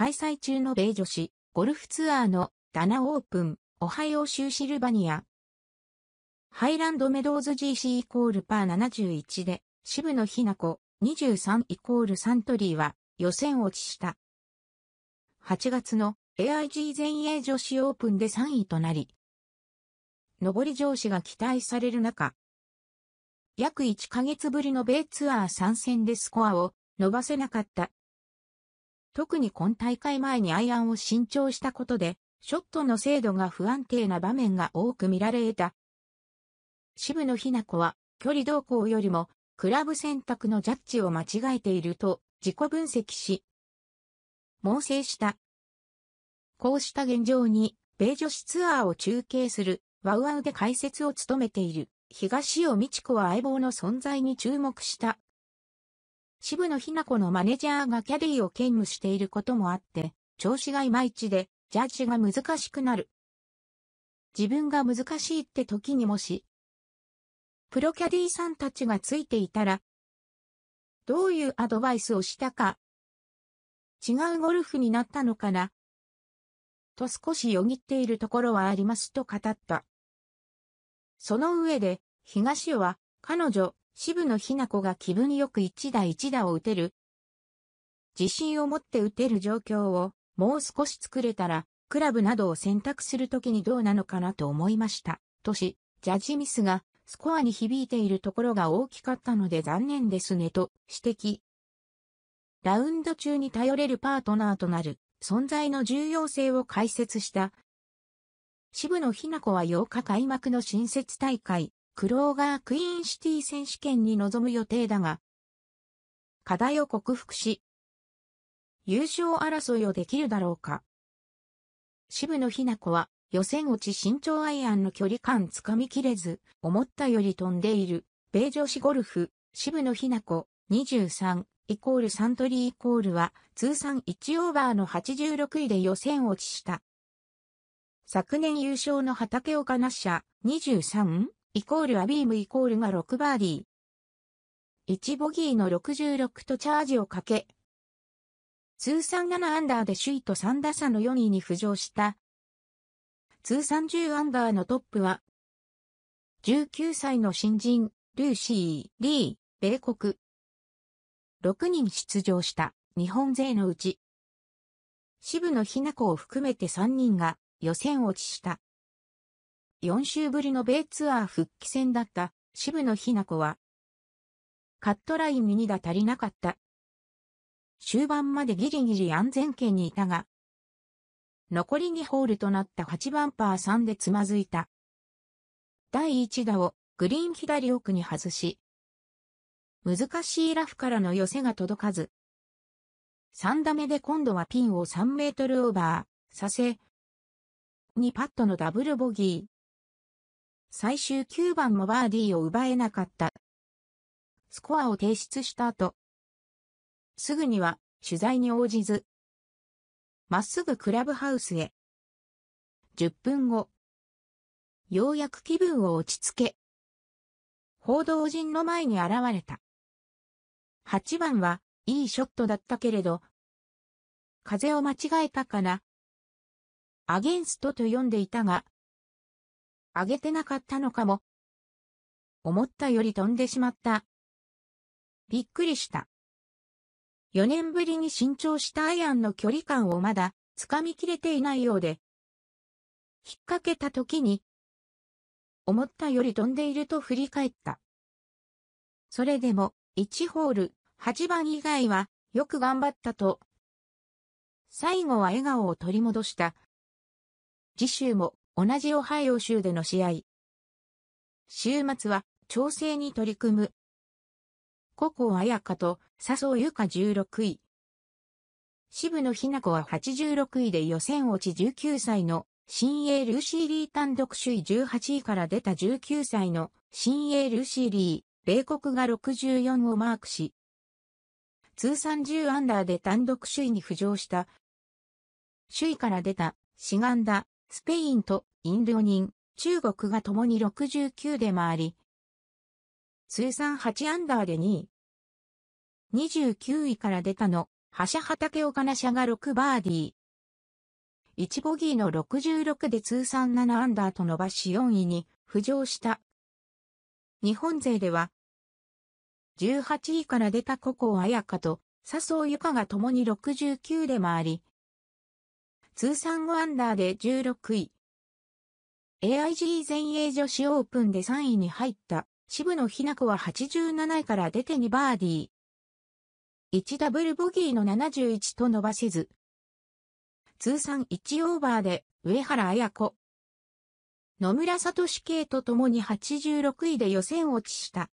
開催中の米女子ゴルフツアーのダナオープン、オハイオ州シルバニア。ハイランドメドーズ GC イコールパー71で、渋野日向子23イコールサントリーは予選落ちした。8月の AIG 全英女子オープンで3位となり、上り上司が期待される中、約1ヶ月ぶりの米ツアー参戦でスコアを伸ばせなかった特に今大会前にアイアンを新調したことで、ショットの精度が不安定な場面が多く見られた。渋野日向子は、距離動向よりも、クラブ選択のジャッジを間違えていると自己分析し、猛省した。こうした現状に、米女子ツアーを中継する、ワウワウで解説を務めている、東尾美智子は相棒の存在に注目した渋野日向子のマネジャーがキャディを兼務していることもあって、調子がいまいちで、ジャッジが難しくなる。自分が難しいって時にもし、プロキャディさんたちがついていたら、どういうアドバイスをしたか、違うゴルフになったのかな、と少しよぎっているところはありますと語った。その上で、東は、彼女、渋野日向子が気分よく一打一打を打てる。自信を持って打てる状況をもう少し作れたら、クラブなどを選択するときにどうなのかなと思いました。とし、ジャッジミスがスコアに響いているところが大きかったので残念ですねと指摘。ラウンド中に頼れるパートナーとなる存在の重要性を解説した。渋野日向子は8日開幕の新設大会クローガークイーンシティ選手権に臨む予定だが、課題を克服し、優勝争いをできるだろうか。渋野日向子は予選落ち身長アイアンの距離感つかみきれず、思ったより飛んでいる、米女子ゴルフ、渋野日向子、23、イコールサントリーイコールは、通算1オーバーの86位で予選落ちした。昨年優勝の畑岡那社、23、イコールアビームイコールが6バーディー。1ボギーの66とチャージをかけ、通算7アンダーで首位と3打差の4位に浮上した。通算10アンダーのトップは、19歳の新人、ルーシー・リー、米国。6人出場した日本勢のうち、渋野日向子を含めて3人が予選落ちした。4週ぶりの米ツアー復帰戦だった渋野日向子は、カットラインに2打足りなかった。終盤までギリギリ安全圏にいたが、残り2ホールとなった8番パー3でつまずいた。第1打をグリーン左奥に外し、難しいラフからの寄せが届かず、3打目で今度はピンを3メートルオーバーさせ、2パットのダブルボギー。最終9番もバーディーを奪えなかった。スコアを提出した後、すぐには取材に応じず、まっすぐクラブハウスへ。10分後、ようやく気分を落ち着け、報道陣の前に現れた。8番はいいショットだったけれど、風を間違えたかな。アゲンストと読んでいたが、あげてなかったのかも。思ったより飛んでしまった。びっくりした。4年ぶりに新調したアイアンの距離感をまだ掴みきれていないようで、引っ掛けた時に、思ったより飛んでいると振り返った。それでも、1ホール、8番以外は、よく頑張ったと。最後は笑顔を取り戻した。次週も、同じオハイオ州での試合。週末は調整に取り組む。コアヤ香と笹生優香16位。渋野日向子は86位で予選落ち19歳の新鋭ルーシーリー単独首位18位から出た19歳の新鋭ルーシーリー、米国が64をマークし、通算10アンダーで単独首位に浮上した。首位から出た、シガンダ、スペインとインド人、中国が共に69で回り、通算8アンダーで2位。29位から出たの、覇者畑岡奈社が6バーディー。1ボギーの66で通算7アンダーと伸ばし4位に浮上した。日本勢では、18位から出た古江彩香と笹生由香が共に69で回り、通算5アンダーで16位。AIG 全英女子オープンで3位に入った渋野日向子は87位から出て2バーディー。1ダブルボギーの71と伸ばせず。通算1オーバーで上原彩子。野村聡系と共に86位で予選落ちした。